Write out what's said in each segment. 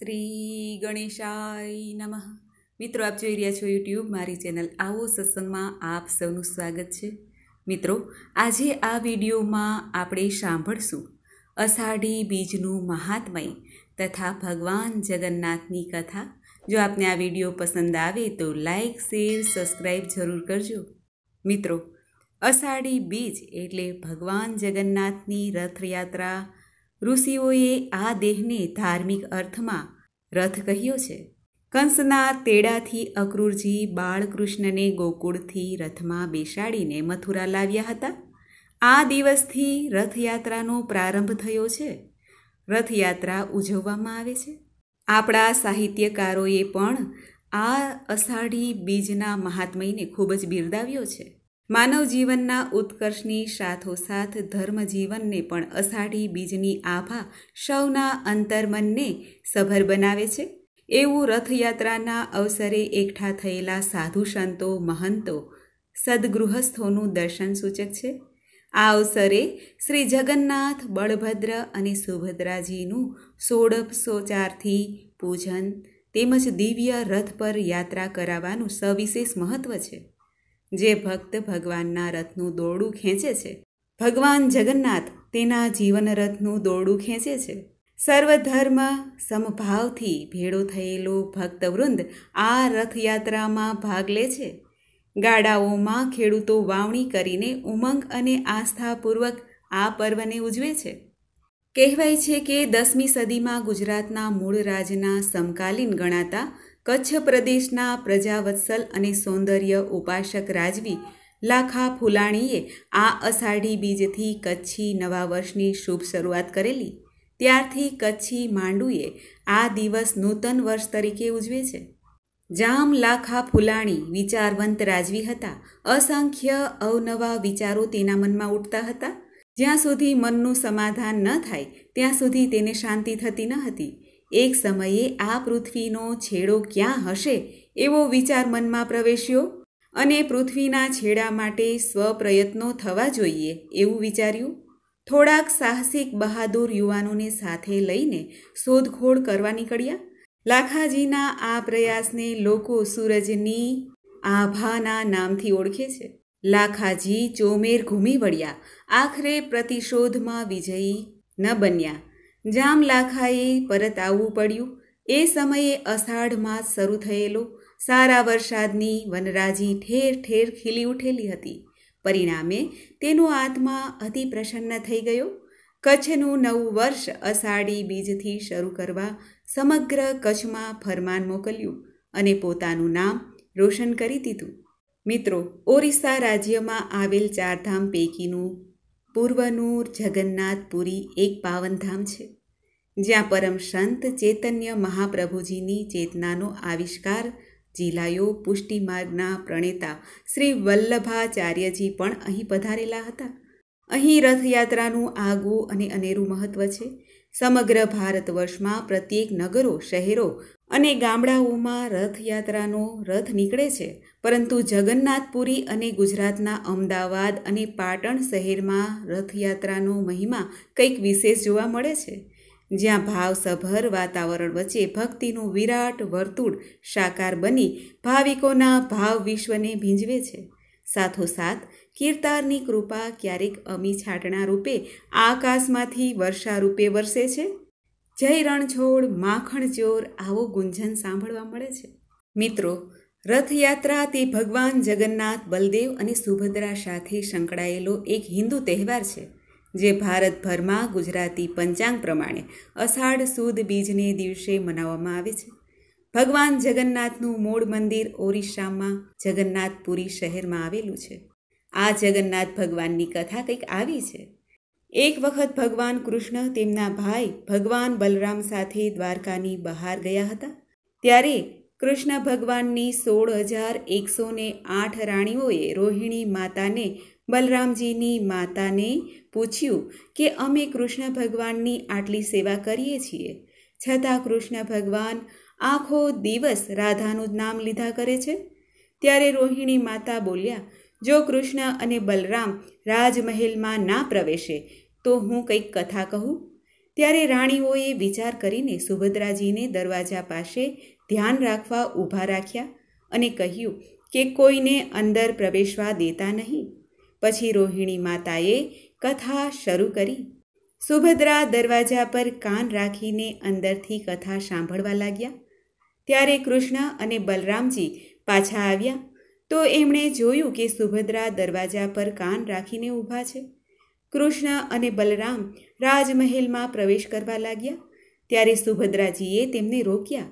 શ્રી ગણેશાય નમઃ મિત્રો આપ જોઈ રહ્યા છો યુટ્યુબ મારી ચેનલ આવો સત્સંગમાં આપ સૌનું સ્વાગત છે મિત્રો આજે આ વિડીયોમાં આપણે સાંભળશું અષાઢી બીજનું મહાત્મય તથા ભગવાન જગન્નાથની કથા જો આપને આ વિડીયો પસંદ આવે તો લાઇક શેર સબસ્ક્રાઈબ જરૂર કરજો મિત્રો અષાઢી બીજ એટલે ભગવાન જગન્નાથની રથયાત્રા ઋષિઓએ આ દેહને ધાર્મિક અર્થમાં રથ કહ્યો છે કંસના તેડાથી અક્રૂરજી બાળકૃષ્ણને ગોકુળથી રથમાં બેસાડીને મથુરા લાવ્યા હતા આ દિવસથી રથયાત્રાનો પ્રારંભ થયો છે રથયાત્રા ઉજવવામાં આવે છે આપણા સાહિત્યકારોએ પણ આ અષાઢી બીજના મહાત્મયને ખૂબ જ બિરદાવ્યો છે માનવ જીવનના ઉત્કર્ષની સાથોસાથ ધર્મજીવનને પણ અષાઢી બીજની આભા સૌના અંતર્મનને સભર બનાવે છે એવું રથયાત્રાના અવસરે એકઠા થયેલા સાધુ સંતો મહંતો સદગૃહસ્થોનું દર્શન સૂચક છે આ અવસરે શ્રી જગન્નાથ બળભદ્ર અને સુભદ્રાજીનું સોડપસોચારથી પૂજન તેમજ દિવ્ય રથ પર યાત્રા કરાવવાનું સવિશેષ મહત્ત્વ છે જે ભક્ત ભગવાનના રથનું દોરડું ખેંચે છે ભગવાન જગન્નાથ તેના જીવન રથનું દોરડું ખેંચે છે સર્વધર્મ સમભાવથી ભેળો થયેલો ભક્તવૃંદ આ રથયાત્રામાં ભાગ લે છે ગાડાઓમાં ખેડૂતો વાવણી કરીને ઉમંગ અને આસ્થાપૂર્વક આ પર્વને ઉજવે છે કહેવાય છે કે દસમી સદીમાં ગુજરાતના મૂળ રાજના સમકાલીન ગણાતા કચ્છ પ્રદેશના પ્રજાવત્સલ અને સૌંદર્ય ઉપાસક રાજવી લાખા ફુલાણીએ આ અષાઢી બીજથી કચ્છી નવા વર્ષની શુભ શરૂઆત કરેલી ત્યારથી કચ્છી માંડુએ આ દિવસ નૂતન વર્ષ તરીકે ઉજવે છે જામ લાખા ફુલાણી વિચારવંત રાજવી હતા અસંખ્ય અવનવા વિચારો તેના મનમાં ઉઠતા હતા જ્યાં સુધી મનનું સમાધાન ન થાય ત્યાં સુધી તેને શાંતિ થતી ન હતી એક સમયે આ પૃથ્વીનો છેડો ક્યાં હશે એવો વિચાર મનમાં પ્રવેશ્યો અને પૃથ્વીના છેડા માટે સ્વપ્રયત્નો થવા જોઈએ એવું વિચાર્યું થોડાક સાહસિક બહાદુર યુવાનોને સાથે લઈને શોધખોળ કરવા નીકળ્યા લાખાજીના આ પ્રયાસને લોકો સૂરજની આભાના નામથી ઓળખે છે લાખાજી ચોમેર ઘૂમી વળ્યા આખરે પ્રતિશોધમાં વિજયી ન બન્યા જામ લાખાએ પરત આવવું પડ્યું એ સમયે અષાઢ માસ શરૂ થયેલો સારા વરસાદની વનરાજી ઠેર ઠેર ખીલી ઉઠેલી હતી પરિણામે તેનો આત્મા અતિ પ્રસન્ન થઈ ગયો કચ્છનું નવું વર્ષ અષાઢી બીજથી શરૂ કરવા સમગ્ર કચ્છમાં ફરમાન મોકલ્યું અને પોતાનું નામ રોશન કરી દીધું મિત્રો ઓરિસ્સા રાજ્યમાં આવેલ ચારધામ પૈકીનું પૂર્વનૂર જગન્નાથપુરી એક પાવનધામ છે જ્યાં પરમ સંત ચૈતન્ય મહાપ્રભુજીની ચેતનાનો આવિષ્કાર જીલાયો પુષ્ટિમાર્ગના પ્રણેતા શ્રી વલ્લભાચાર્યજી પણ અહીં પધારેલા હતા અહીં રથયાત્રાનું આગવું અને અનેરું મહત્વ છે સમગ્ર ભારત વર્ષમાં પ્રત્યેક નગરો શહેરો અને ગામડાઓમાં રથયાત્રાનો રથ નીકળે છે પરંતુ જગન્નાથપુરી અને ગુજરાતના અમદાવાદ અને પાટણ શહેરમાં રથયાત્રાનો મહિમા કંઈક વિશેષ જોવા મળે છે જ્યાં ભાવસભર વાતાવરણ વચ્ચે ભક્તિનું વિરાટ વર્તુળ સાકાર બની ભાવિકોના ભાવ વિશ્વને ભીંજવે છે સાથોસાથ કીર્તારની કૃપા ક્યારેક અમી છાટણા રૂપે આકાશમાંથી વર્ષા રૂપે વરસે છે જય રણછોડ માખણ ચોર આવો ગુંજન સાંભળવા મળે છે મિત્રો રથયાત્રા તે ભગવાન જગન્નાથ બલદેવ અને સુભદ્રા સાથે સંકળાયેલો એક હિન્દુ તહેવાર છે જે ભારતભરમાં ગુજરાતી પંચાંગ પ્રમાણે અષાઢ સુદ બીજને દિવસે મનાવવામાં આવે છે ભગવાન જગન્નાથનું મૂળ મંદિર ઓરિસ્સામાં જગન્નાથપુરી શહેરમાં આવેલું છે આ જગન્નાથ ભગવાનની કથા કંઈક આવી છે એક વખત ભગવાન કૃષ્ણ તેમના ભાઈ ભગવાન બલરામ સાથે દ્વારકાની બહાર ગયા હતા ત્યારે કૃષ્ણ ભગવાનની સોળ હજાર એકસો ને આઠ રાણીઓએ રોહિણી માતાને બલરામજીની માતાને પૂછ્યું કે અમે કૃષ્ણ ભગવાનની આટલી સેવા કરીએ છીએ છતાં કૃષ્ણ ભગવાન આખો દિવસ રાધાનું નામ લીધા કરે છે ત્યારે રોહિણી માતા બોલ્યા જો કૃષ્ણ અને બલરામ રાજમહેલમાં ના પ્રવેશે તો હું કંઈક કથા કહું ત્યારે રાણીઓએ વિચાર કરીને સુભદ્રાજીને દરવાજા પાસે ધ્યાન રાખવા ઊભા રાખ્યા અને કહ્યું કે કોઈને અંદર પ્રવેશવા દેતા નહીં પછી રોહિણી માતાએ કથા શરૂ કરી સુભદ્રા દરવાજા પર કાન રાખીને અંદરથી કથા સાંભળવા લાગ્યા ત્યારે કૃષ્ણ અને બલરામજી પાછા આવ્યા તો એમણે જોયું કે સુભદ્રા દરવાજા પર કાન રાખીને ઊભા છે કૃષ્ણ અને બલરામ રાજમહેલમાં પ્રવેશ કરવા લાગ્યા ત્યારે સુભદ્રાજીએ તેમને રોક્યા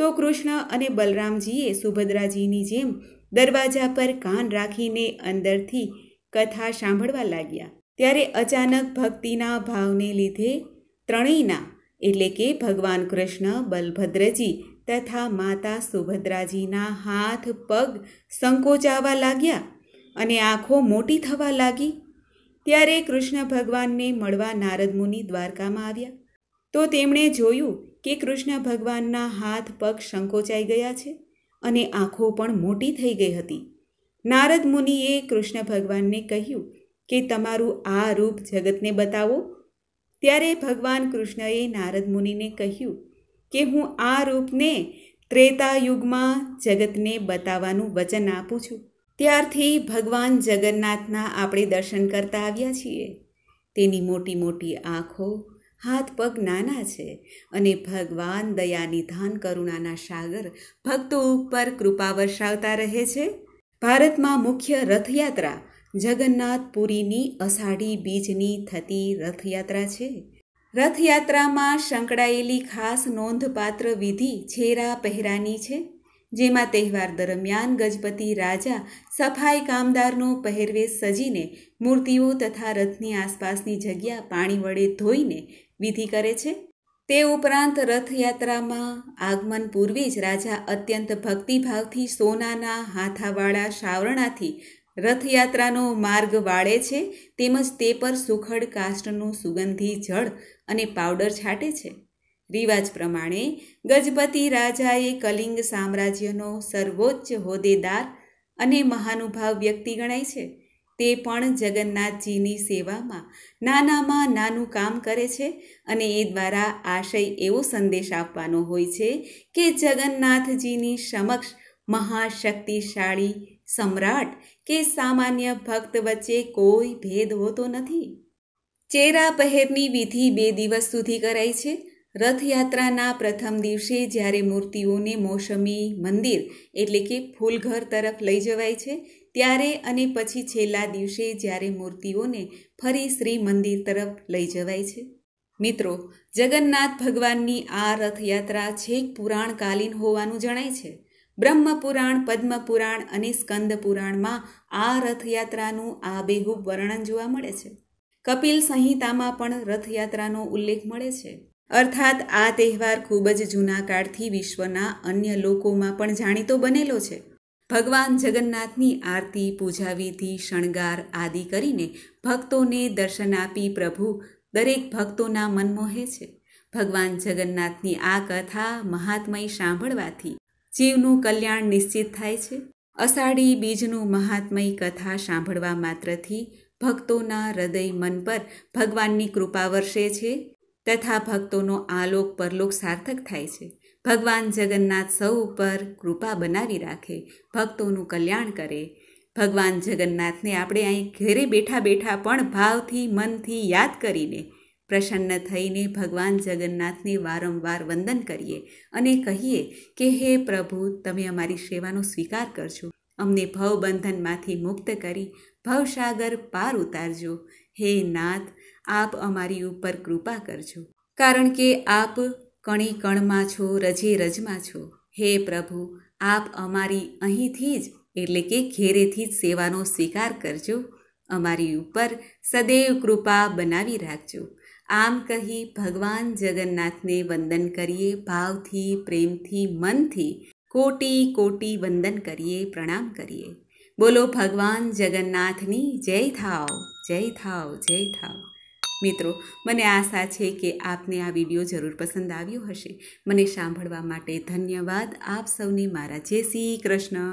તો કૃષ્ણ અને બલરામજીએ સુભદ્રાજીની જેમ દરવાજા પર કાન રાખીને અંદરથી કથા સાંભળવા લાગ્યા ત્યારે અચાનક ભક્તિના ભાવને લીધે ત્રણેયના એટલે કે ભગવાન કૃષ્ણ બલભદ્રજી તથા માતા સુભદ્રાજીના હાથ પગ સંકોચાવા લાગ્યા અને આંખો મોટી થવા લાગી ત્યારે કૃષ્ણ ભગવાનને મળવા નારદ મુનિ દ્વારકામાં આવ્યા તો તેમણે જોયું કે કૃષ્ણ ભગવાનના હાથ પગ સંકોચાઈ ગયા છે અને આંખો પણ મોટી થઈ ગઈ હતી નારદ મુનિએ કૃષ્ણ ભગવાનને કહ્યું કે તમારું આ રૂપ જગતને બતાવો ત્યારે ભગવાન કૃષ્ણએ નારદ મુનિને કહ્યું કે હું આ રૂપને ત્રેતા યુગમાં જગતને બતાવવાનું વચન આપું છું ત્યારથી ભગવાન જગન્નાથના આપણે દર્શન કરતા આવ્યા છીએ તેની મોટી મોટી આંખો હાથ પગ નાના છે અને ભગવાન દયા નિધાન કરુણાના સાગર ભક્તો ઉપર કૃપા વર્ષાવતા રહે છે ભારતમાં મુખ્ય રથયાત્રા જગન્નાથપુરીની અષાઢી બીજની થતી રથયાત્રા છે રથયાત્રામાં સંકળાયેલી ખાસ નોંધપાત્ર વિધિ છેરા પહેરાની છે જેમાં તહેવાર દરમિયાન ગજપતિ રાજા સફાઈ કામદારનો પહેરવેશ સજીને મૂર્તિઓ તથા રથની આસપાસની જગ્યા પાણી વડે ધોઈને વિધિ કરે છે તે ઉપરાંત રથયાત્રામાં આગમન પૂર્વે જ રાજા અત્યંત ભક્તિભાવથી સોનાના હાથાવાળા શાવરણાથી રથયાત્રાનો માર્ગ વાળે છે તેમજ તે પર સુખડ કાષ્ટનું સુગંધી જળ અને પાવડર છાંટે છે રિવાજ પ્રમાણે ગજપતિ રાજાએ કલિંગ સામ્રાજ્યનો સર્વોચ્ચ હોદ્દેદાર અને મહાનુભાવ વ્યક્તિ ગણાય છે તે પણ જગન્નાથજીની સેવામાં નાનામાં નાનું કામ કરે છે અને એ દ્વારા આશય એવો સંદેશ આપવાનો હોય છે કે જગન્નાથજીની સમક્ષ મહાશક્તિશાળી સમ્રાટ કે સામાન્ય ભક્ત વચ્ચે કોઈ ભેદ હોતો નથી ચેરા પહેરની વિધિ બે દિવસ સુધી કરાય છે રથયાત્રાના પ્રથમ દિવસે જ્યારે મૂર્તિઓને મોસમી મંદિર એટલે કે ફૂલઘર તરફ લઈ જવાય છે ત્યારે અને પછી છેલ્લા દિવસે જ્યારે મૂર્તિઓને ફરી શ્રી મંદિર તરફ લઈ જવાય છે મિત્રો જગન્નાથ ભગવાનની આ રથયાત્રા છેક પુરાણકાલીન હોવાનું જણાય છે બ્રહ્મપુરાણ પદ્મપુરાણ અને સ્કંદ પુરાણમાં આ રથયાત્રાનું આબેહૂબ વર્ણન જોવા મળે છે કપિલ સંહિતામાં પણ રથયાત્રાનો ઉલ્લેખ મળે છે અર્થાત આ તહેવાર ખૂબ જ જૂના કાળથી વિશ્વના અન્ય લોકોમાં પણ જાણીતો બનેલો છે ભગવાન જગન્નાથની આરતી પૂજા વિધિ શણગાર આદિ કરીને ભક્તોને દર્શન આપી પ્રભુ દરેક ભક્તોના મન મોહે છે ભગવાન જગન્નાથની આ કથા મહાત્મય સાંભળવાથી જીવનું કલ્યાણ નિશ્ચિત થાય છે અષાઢી બીજનું મહાત્મય કથા સાંભળવા માત્રથી ભક્તોના હૃદય મન પર ભગવાનની કૃપા વર્ષે છે તથા ભક્તોનો આલોક પરલોક સાર્થક થાય છે ભગવાન જગન્નાથ સૌ ઉપર કૃપા બનાવી રાખે ભક્તોનું કલ્યાણ કરે ભગવાન જગન્નાથને આપણે અહીં ઘરે બેઠા બેઠા પણ ભાવથી મનથી યાદ કરીને પ્રસન્ન થઈને ભગવાન જગન્નાથને વારંવાર વંદન કરીએ અને કહીએ કે હે પ્રભુ તમે અમારી સેવાનો સ્વીકાર કરજો અમને ભવબંધનમાંથી મુક્ત કરી ભવસાગર પાર ઉતારજો હે નાથ આપ અમારી ઉપર કૃપા કરજો કારણ કે આપ કણી કણમાં છો રજે રજમાં છો હે પ્રભુ આપ અમારી અહીંથી જ એટલે કે ઘેરેથી જ સેવાનો સ્વીકાર કરજો અમારી ઉપર સદૈવ કૃપા બનાવી રાખજો આમ કહી ભગવાન જગન્નાથને વંદન કરીએ ભાવથી પ્રેમથી મનથી કોટી કોટી વંદન કરીએ પ્રણામ કરીએ બોલો ભગવાન જગન્નાથની જય થાવ જય થાવ જય થાવ મિત્રો મને આશા છે કે આપને આ વિડીયો જરૂર પસંદ આવ્યો હશે મને સાંભળવા માટે ધન્યવાદ આપ સૌને મારા જય શ્રી કૃષ્ણ